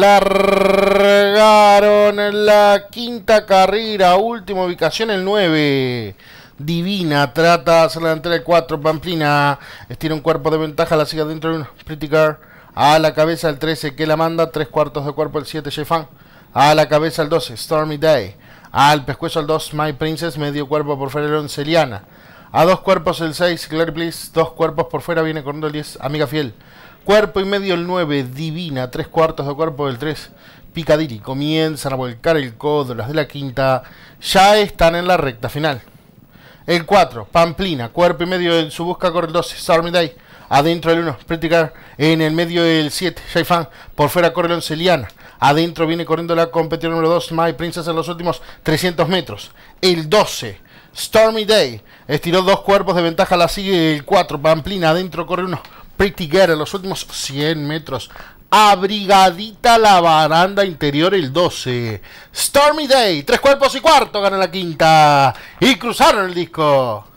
Largaron la quinta carrera, última ubicación el 9. Divina trata de hacer la el 4, Pamplina. Estira un cuerpo de ventaja, la sigue adentro de un Pretty Car. A la cabeza el 13, que la manda. Tres cuartos de cuerpo el 7, Jefan. A la cabeza el 12, Stormy Day. Al pescuezo el 2, My Princess. Medio cuerpo por Ferrerón, el a dos cuerpos el 6, clear Bliss. Dos cuerpos por fuera, viene corriendo el 10, Amiga Fiel. Cuerpo y medio el 9, Divina. Tres cuartos de cuerpo el 3, Picadilly. Comienzan a volcar el codo, las de la quinta. Ya están en la recta final. El 4, Pamplina. Cuerpo y medio en su busca corre el 12. Sarmi Day. Adentro el 1, Practicar. En el medio el 7, Shaifan. Por fuera corre el 11, Liana. Adentro viene corriendo la competidora número 2, My Princess en los últimos 300 metros. El 12, Stormy Day estiró dos cuerpos de ventaja a la sigue el 4. Pamplina adentro corre unos Pretty Girl en los últimos 100 metros. Abrigadita la baranda interior el 12. Stormy Day, tres cuerpos y cuarto gana la quinta. Y cruzaron el disco.